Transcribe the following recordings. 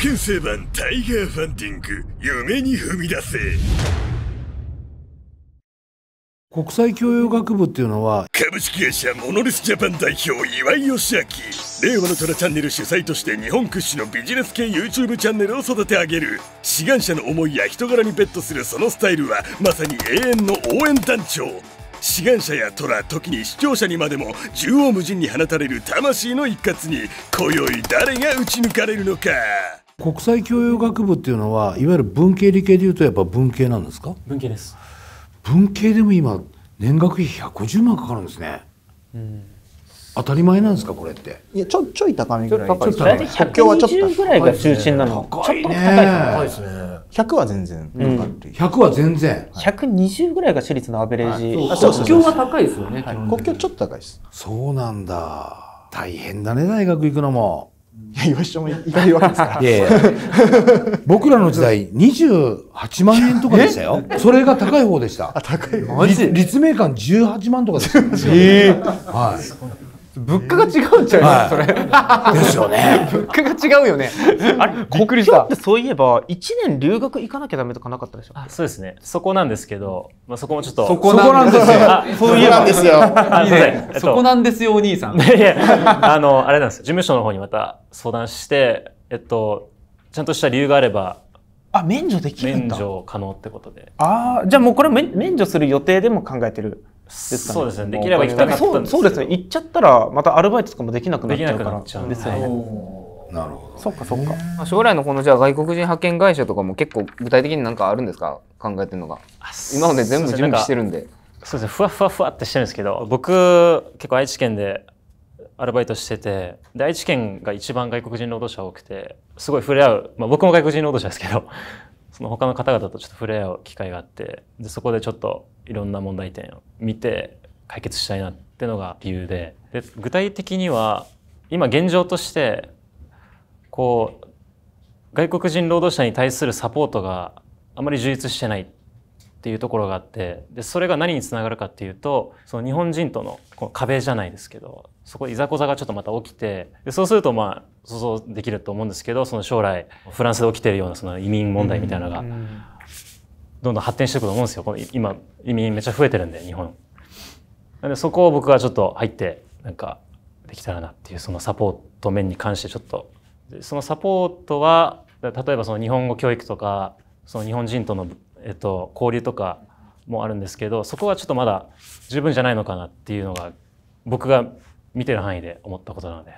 県成版タイガーファンディング夢に踏み出せ国際教養学部っていうのは株式会社モノレスジャパン代表岩井義明令和の虎チャンネル主催として日本屈指のビジネス系 YouTube チャンネルを育て上げる志願者の思いや人柄にベットするそのスタイルはまさに永遠の応援団長志願者や虎時に視聴者にまでも縦横無尽に放たれる魂の一括に今宵誰が打ち抜かれるのか国際教養学部っていうのはいわゆる文系理系でいうとやっぱ文系なんですか文系です文系でも今年学費150万かかるんですね、うん、当たり前なんですかこれっていやちょちょい高めぐらいちょっと高い120ぐらいが中心なの高いね高いですね100は全然、うん、100は全然、はい、120ぐらいが私立のアベレージ、はい、国境は高いですよね、はい、国境ちょっと高いですそうなんだ大変だね大学行くのも岩井師匠も行かれるわけですから。僕らの時代、28万円とかでしたよ。それが高い方でした。あ、高い。マジ立命館18万とかでした、えー、はい。物価が違うんちゃそれ。ですよね。物価が違うよね。あれ、ってそういえば、1年留学行かなきゃダメとかなかったでしょそうですね。そこなんですけど、まあ、そこもちょっと。そこなんですよ。そういえばそこなんですよ、お兄さん。いあの、あれなんです事務所の方にまた相談して、えっと、ちゃんとした理由があれば、あ、免除できる免除可能ってことで。ああ、じゃあもうこれ免除する予定でも考えてる。ですかね。そうですね。できれば行きたかったんですそうですね。行っちゃったらまたアルバイトとかもできなくなっちゃうから。ですよなるほど、そっかそっか。将来のこのじゃあ外国人派遣会社とかも結構具体的になんかあるんですか考えてるのが。今まで全部準備してるんで。そうですね。ふわふわふわってしてるんですけど、僕結構愛知県でアルバイトしててで愛知県が一番外国人労働者多くてすごい触れ合う、まあ、僕も外国人労働者ですけどその他の方々とちょっと触れ合う機会があってでそこでちょっといろんな問題点を見て解決したいなってのが理由でで具体的には今現状としてこう外国人労働者に対するサポートがあまり充実してないっていうところがあってでそれが何につながるかっていうとその日本人とのこの壁じゃないですけどそこいざこざがちょっとまた起きてでそうするとまあ想像できると思うんですけどその将来フランスで起きてるようなその移民問題みたいなのが。どんどん発展していくと思うんですよ今移民めっちゃ増えてるんで日本なんでそこを僕はちょっと入ってなんかできたらなっていうそのサポート面に関してちょっとそのサポートは例えばその日本語教育とかその日本人との、えっと、交流とかもあるんですけどそこはちょっとまだ十分じゃないのかなっていうのが僕が見てる範囲で思ったことなので、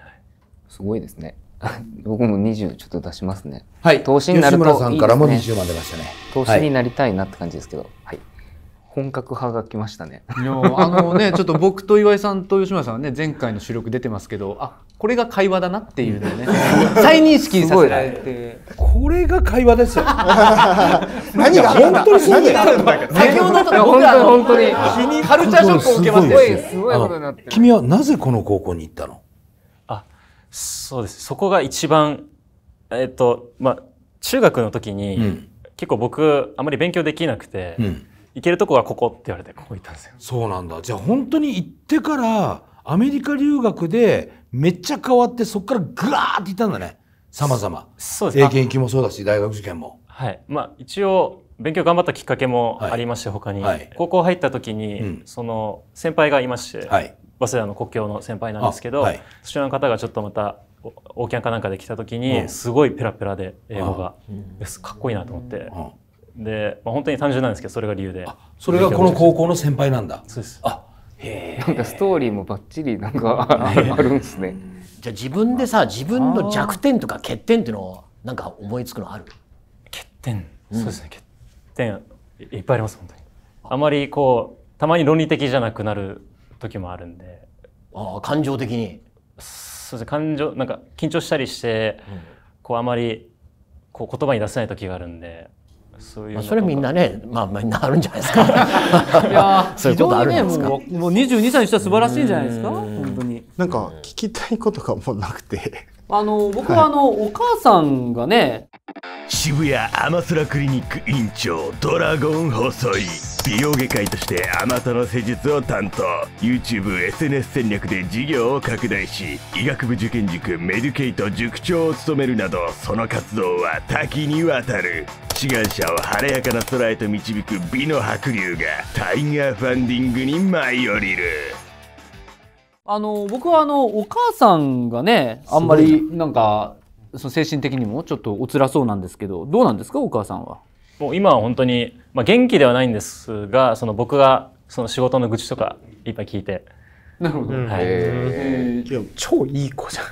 すごいですね 僕も20ちょっと出しますね。はい。投資になるといい、ね、さんからも20万出ましたね。投資になりたいなって感じですけど。はい、本格派が来ましたね。あのね、ちょっと僕と岩井さんと吉村さんはね、前回の主力出てますけど、あ、これが会話だなっていうのね、再認識させられて。これが会話ですよ。何が本当にそうだよ。先ほどと僕ら本当に、カルチャーショックを受けますすごい、すごいことになって。君はなぜこの高校に行ったのそうです。そこが一番、えっ、ー、と、まあ、中学の時に、うん、結構僕、あまり勉強できなくて、うん、行けるとこがここって言われて、ここ行ったんですよ。そうなんだ。じゃあ本当に行ってから、アメリカ留学でめっちゃ変わって、そこからぐわーっていったんだね。様々。そうです英検行きもそうだし、大学受験も。はい。まあ、一応、勉強頑張ったきっかけもありまして、はい、他に、はい、高校入った時に、うん、その先輩がいまして、はい、早稲田の国境の先輩なんですけど、はい、そちらの方がちょっとまたオーキャンかなんかで来た時にすごいペラペラで英語がかっこいいなと思って。で、まあ、本当に単純なんですけどそれが理由でそれがこの高校の先輩なんだそうですあへえんかストーリーもばっちりなんかあるんですねじゃあ自分でさ自分の弱点とか欠点っていうのをなんか思いつくのある欠点、そうですね欠点いっぱいあります本当にあまりこうたまに論理的じゃなくなる時もあるんでああ感情的にそうです感情なんか緊張したりして、うん、こうあまりこう言葉に出せない時があるんでそういう、それみんなね、まあ、みんなあるんじゃないですか。いや、そういうことあるんですか。ね、もう二十二歳にしては素晴らしいんじゃないですか。本当に。なんか聞きたいことがもうなくて。あの、僕はあの、はい、お母さんがね。渋谷アマスラクリニック院長ドラゴン細井。美容外科医としてあまたの施術を担当 YouTubeSNS 戦略で事業を拡大し医学部受験塾メデュケイト塾長を務めるなどその活動は多岐にわたる志願者を晴れやかな空へと導く美の白龍がタイガーファンディングに舞い降りるあの僕はあのお母さんがねあんまりなんかその精神的にもちょっとお辛そうなんですけどどうなんですかお母さんは。もう今は本当に、まあ、元気ではないんですがその僕がその仕事の愚痴とかいっぱい聞いてなるほど、はい、超いい子じゃん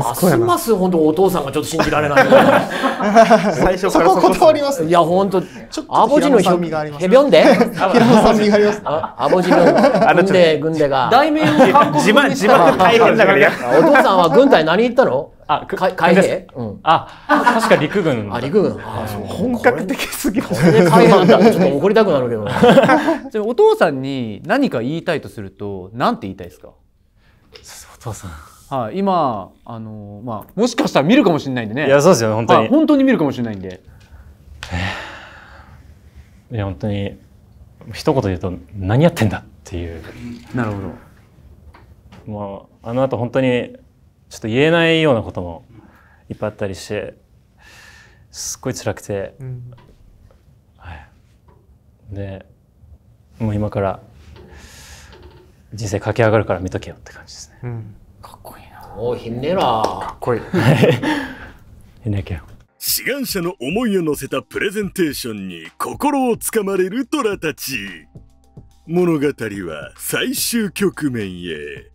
ますます本当お父さんがちょっと信じられない 最初からそこ断りますいや本当アボジのひへび ょんでアボジの軍で軍でが 大名を韓国軍にしたら大変だからお父さんは軍隊何言ったのあ、く海兵、うん、あ、確か陸軍。あ、陸軍。はい、本格的すぎます、ね。海兵なだ。ちょっと怒りたくなるけど。じ ゃお父さんに何か言いたいとすると、なんて言いたいですかお父さん。はい、今、あの、まあ、もしかしたら見るかもしれないんでね。いや、そうですよ、本当に。本当に見るかもしれないんで。いや、本当に、一言言うと、何やってんだっていう。なるほど。まあ、あの後本当に、ちょっと言えないようなこともいっぱいあったりしてすっごい辛くて、うん、はい、でもう今から人生駆け上がるから見とけよって感じですね、うん、かっこいいなおおひんねえなかっこいいひんねえけよ志願者の思いを乗せたプレゼンテーションに心をつかまれる虎たち物語は最終局面へ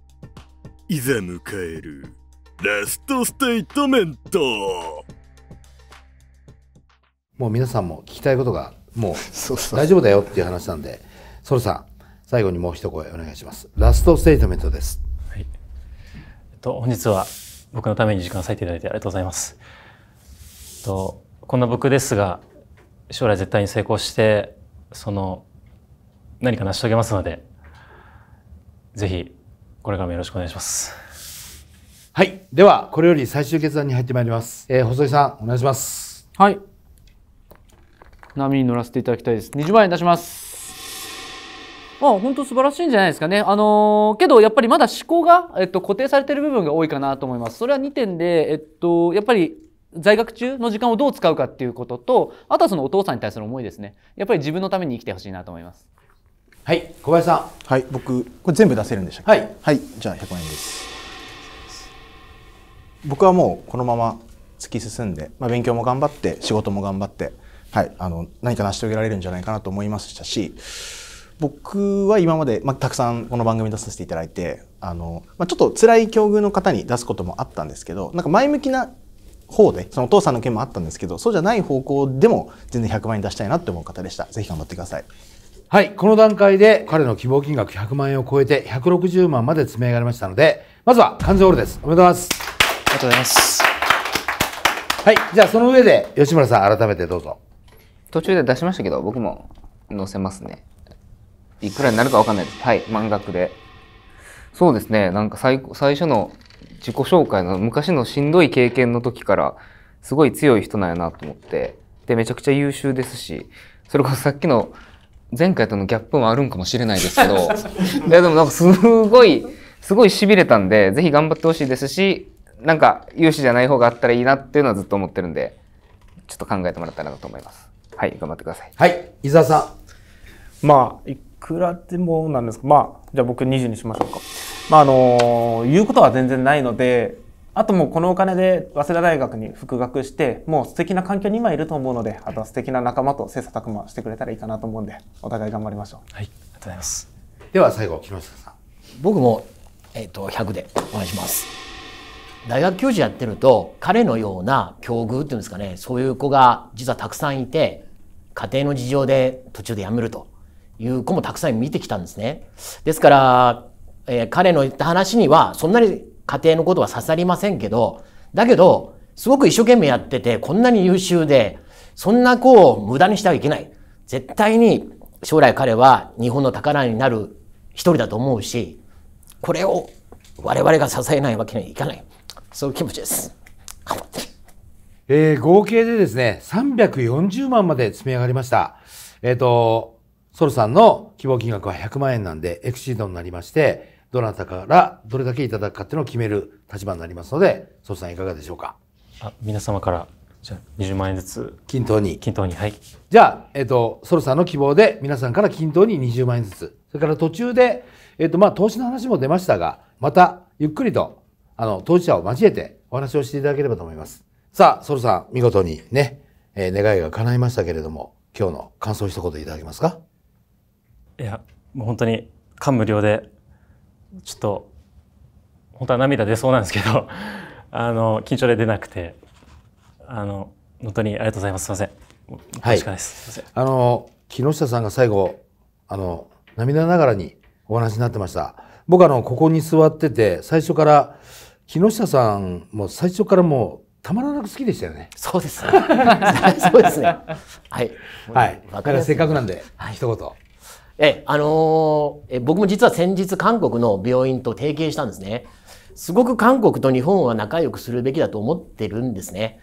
いざ迎えるラストステイトメントもう皆さんも聞きたいことがもう 大丈夫だよっていう話なんでソルさん最後にもう一声お願いしますラストステイトメントです、はい、えっと、本日は僕のために時間を割いていただいてありがとうございます、えっと、こんな僕ですが将来絶対に成功してその何か成し遂げますのでぜひこれからもよろしくお願いしますはい。では、これより最終決断に入ってまいります。えー、細井さん、お願いします。はい。波に乗らせていただきたいです。20万円出します。まあ、本当素晴らしいんじゃないですかね。あのー、けどやっぱりまだ思考が、えっと、固定されてる部分が多いかなと思います。それは2点で、えっと、やっぱり在学中の時間をどう使うかっていうことと、あとはそのお父さんに対する思いですね。やっぱり自分のために生きてほしいなと思います。はい、小林さん。はい、僕、これ全部出せるんでしたっけはい。はい、じゃあ100万円です。僕はもうこのまま突き進んで、まあ、勉強も頑張って仕事も頑張って、はい、あの何か成し遂げられるんじゃないかなと思いましたし僕は今まで、まあ、たくさんこの番組出させていただいてあの、まあ、ちょっと辛い境遇の方に出すこともあったんですけどなんか前向きな方でそのお父さんの件もあったんですけどそうじゃない方向でも全然100万円出したいなって思う方でしたぜひ頑張ってくださいはいこの段階で彼の希望金額100万円を超えて160万まで詰め上がりましたのでまずは完全オールですおめでとうございますがとうございます。はい、じゃあその上で吉村さん改めてどうぞ。途中で出しましたけど、僕も載せますね。いくらになるかわかんないです。はい、満額で。そうですね、なんか最最初の自己紹介の昔のしんどい経験の時からすごい強い人なんやなと思って、で、めちゃくちゃ優秀ですし、それこそさっきの前回とのギャップもあるんかもしれないですけど、いやでもなんかすごい、すごい痺れたんで、ぜひ頑張ってほしいですし、なんか融資じゃない方があったらいいなっていうのはずっと思ってるんで、ちょっと考えてもらったらなと思います。はい、頑張ってください。はい、伊沢さん。まあ、いくらでもなんですまあ、じゃあ僕20にしましょうか。まあ、あのー、言うことは全然ないので、あともうこのお金で早稲田大学に復学して、もう素敵な環境に今いると思うので、あとは素敵な仲間と切磋琢磨してくれたらいいかなと思うんで、お互い頑張りましょう。はい、ありがとうございます。では最後、木下さん。僕も、えっ、ー、と、100でお願いします。大学教授やってると、彼のような境遇っていうんですかね、そういう子が実はたくさんいて、家庭の事情で途中で辞めるという子もたくさん見てきたんですね。ですから、えー、彼の言った話には、そんなに家庭のことは刺さりませんけど、だけど、すごく一生懸命やってて、こんなに優秀で、そんな子を無駄にしてはいけない。絶対に将来彼は日本の宝になる一人だと思うし、これを我々が支えないわけにはいかない。そういう気持ちです。頑張って。えー、合計でですね、340万まで積み上がりました。えっ、ー、と、ソルさんの希望金額は100万円なんで、エクシードになりまして、どなたからどれだけいただくかっていうのを決める立場になりますので、ソルさんいかがでしょうか。あ、皆様から、じゃあ20万円ずつ。均等に。均等に、はい。じゃあ、えっ、ー、と、ソルさんの希望で、皆さんから均等に20万円ずつ。それから途中で、えっ、ー、と、まあ、投資の話も出ましたが、また、ゆっくりとあの、当事者を交えてお話をしていただければと思います。さあ、ソルさん、見事にね、えー、願いが叶いましたけれども、今日の感想一言いただけますかいや、もう本当に感無量で、ちょっと、本当は涙出そうなんですけど、あの、緊張で出なくて、あの、本当にありがとうございます。すみません。はい。すみません。あの、木下さんが最後、あの、涙ながらにお話になってました。僕あのここに座ってて最初から木下さんも最初からもうたまらなく好きでしたよね。そうです、ね。そうですね。はい。はい。だからせっかくなんで、はい、一言。え、あのー、え、僕も実は先日韓国の病院と提携したんですね。すごく韓国と日本は仲良くするべきだと思ってるんですね。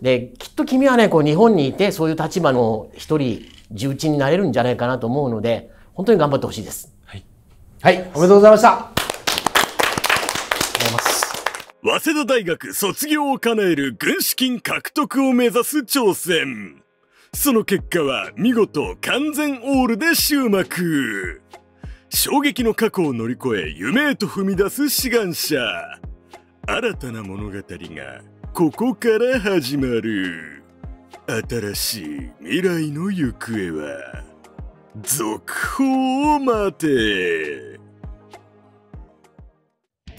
で、きっと君はね、こう日本にいてそういう立場の一人、重鎮になれるんじゃないかなと思うので、本当に頑張ってほしいです。はいおめでとうございましたありがとうございます早稲田大学卒業を叶える軍資金獲得を目指す挑戦その結果は見事完全オールで終幕衝撃の過去を乗り越え夢へと踏み出す志願者新たな物語がここから始まる新しい未来の行方は続報を待て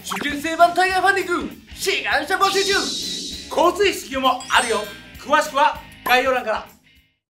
受験生版タイガーファンディング志願者募集中交通費支給もあるよ詳しくは概要欄から